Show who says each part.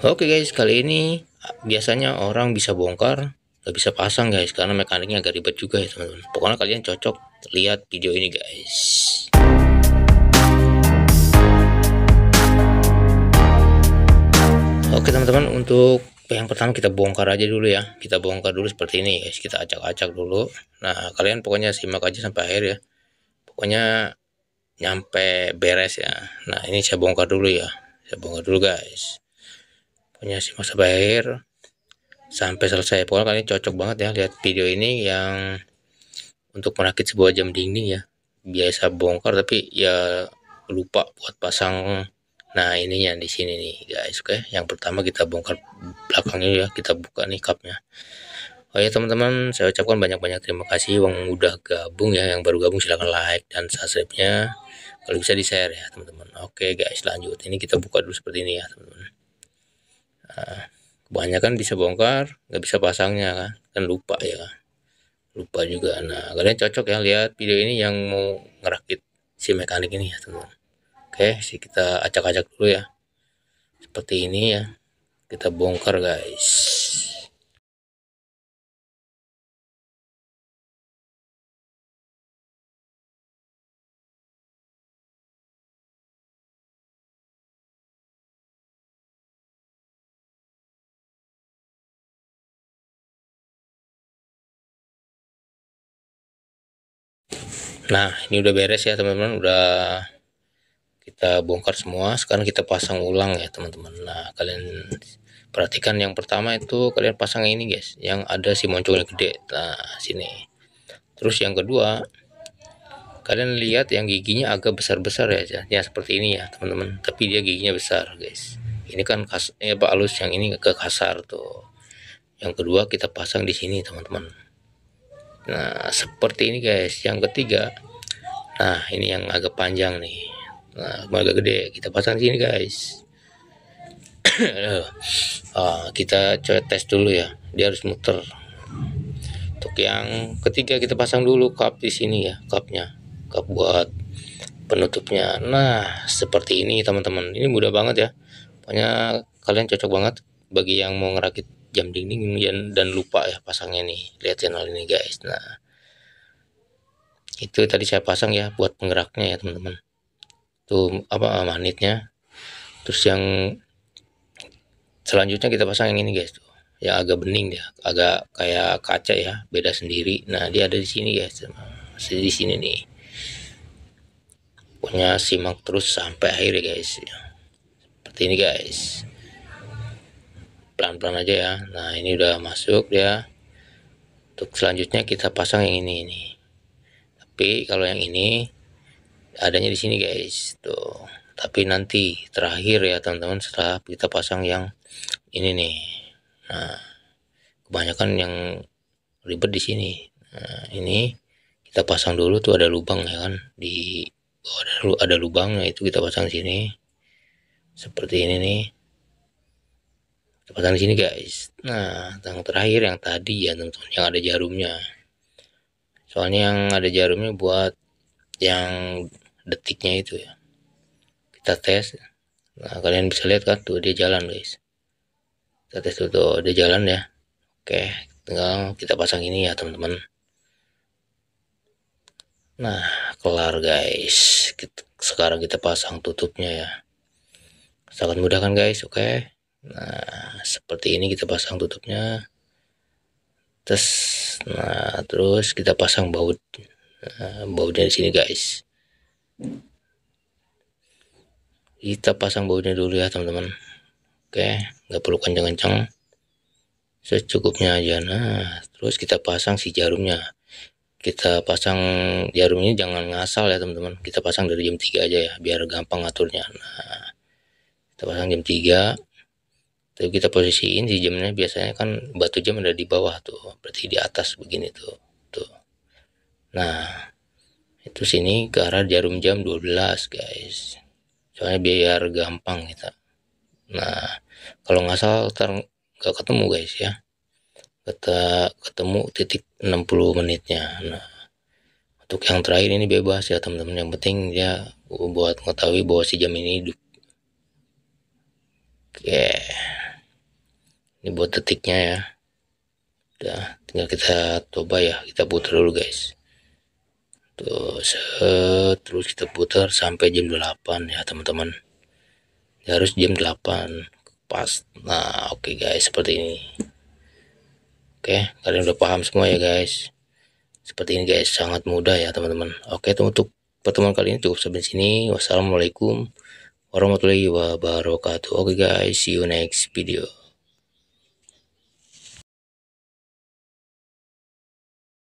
Speaker 1: Oke okay guys, kali ini ah, biasanya orang bisa bongkar, nggak bisa pasang guys, karena mekaniknya agak ribet juga ya teman-teman. Pokoknya kalian cocok lihat video ini guys. Oke okay, teman-teman, untuk yang pertama kita bongkar aja dulu ya. Kita bongkar dulu seperti ini guys, kita acak-acak dulu. Nah, kalian pokoknya simak aja sampai akhir ya. Pokoknya nyampe beres ya. Nah, ini saya bongkar dulu ya. Saya bongkar dulu guys punya si Mas Bair sampai selesai pokoknya kalian cocok banget ya lihat video ini yang untuk merakit sebuah jam dinding ya biasa bongkar tapi ya lupa buat pasang nah ininya di sini nih guys oke okay? yang pertama kita bongkar belakangnya ya kita buka nih cupnya Oh ya teman-teman, saya ucapkan banyak-banyak terima kasih yang udah gabung ya, yang baru gabung silahkan like dan subscribe-nya. Kalau bisa di-share ya teman-teman. Oke guys, lanjut. Ini kita buka dulu seperti ini ya teman-teman kebanyakan eh, bisa bongkar nggak bisa pasangnya kan kan lupa ya kan. lupa juga nah kalian cocok ya lihat video ini yang mau ngerakit si mekanik ini ya teman oke sih kita acak-acak dulu ya seperti ini ya kita bongkar guys Nah, ini udah beres ya teman-teman, udah kita bongkar semua. Sekarang kita pasang ulang ya teman-teman. Nah, kalian perhatikan yang pertama itu kalian pasang ini guys, yang ada si moncongnya gede. Nah, sini. Terus yang kedua, kalian lihat yang giginya agak besar-besar ya, ya seperti ini ya teman-teman. Tapi dia giginya besar guys. Ini kan kas, ini eh, pak Alus yang ini agak kasar tuh. Yang kedua kita pasang di sini teman-teman nah seperti ini guys yang ketiga nah ini yang agak panjang nih nah agak gede kita pasang sini guys uh, kita coba tes dulu ya dia harus muter untuk yang ketiga kita pasang dulu cup di sini ya cupnya cup buat penutupnya nah seperti ini teman-teman ini mudah banget ya pokoknya kalian cocok banget bagi yang mau ngerakit jam dinding kemudian dan lupa ya pasangnya nih lihat channel ini guys nah itu tadi saya pasang ya buat penggeraknya ya teman-teman tuh apa ah, magnetnya terus yang selanjutnya kita pasang yang ini guys tuh yang agak bening ya agak kayak kaca ya beda sendiri nah dia ada di sini guys masih di sini nih punya simak terus sampai akhir ya guys seperti ini guys pelan-pelan aja ya nah ini udah masuk ya untuk selanjutnya kita pasang yang ini ini tapi kalau yang ini adanya di sini guys tuh tapi nanti terakhir ya teman-teman setelah kita pasang yang ini nih nah kebanyakan yang ribet di sini nah, ini kita pasang dulu tuh ada lubang ya kan di ada, ada lubang nah, itu kita pasang sini seperti ini nih pasang di sini guys nah yang terakhir yang tadi ya teman-teman yang ada jarumnya soalnya yang ada jarumnya buat yang detiknya itu ya kita tes nah kalian bisa lihat kan tuh dia jalan guys kita tes dulu tuh dia jalan ya oke tinggal kita pasang ini ya teman-teman nah kelar guys kita, sekarang kita pasang tutupnya ya sangat mudah kan guys oke okay? nah seperti ini kita pasang tutupnya terus nah terus kita pasang baut nah, bautnya di sini guys kita pasang bautnya dulu ya teman-teman oke nggak perlu kencang-kencang secukupnya aja nah terus kita pasang si jarumnya kita pasang jarumnya jangan ngasal ya teman-teman kita pasang dari jam 3 aja ya biar gampang aturnya nah kita pasang jam 3 tapi kita posisiin si jamnya biasanya kan batu jam ada di bawah tuh, berarti di atas begini tuh. Tuh. Nah, itu sini ke arah jarum jam 12, guys. Soalnya biar gampang kita. Nah, kalau nggak salah ntar nggak ketemu guys ya. Kita ketemu titik 60 menitnya. Nah, untuk yang terakhir ini bebas ya teman-teman. Yang penting ya buat mengetahui bahwa si jam ini hidup. Oke. Okay ini buat detiknya ya udah tinggal kita coba ya kita putar dulu guys tuh terus kita putar sampai jam 8 ya teman-teman ya, harus jam 8 pas nah oke okay guys seperti ini oke okay, kalian udah paham semua ya guys seperti ini guys sangat mudah ya teman-teman oke okay, untuk pertemuan kali ini cukup sampai sini wassalamualaikum warahmatullahi wabarakatuh oke okay guys see you next video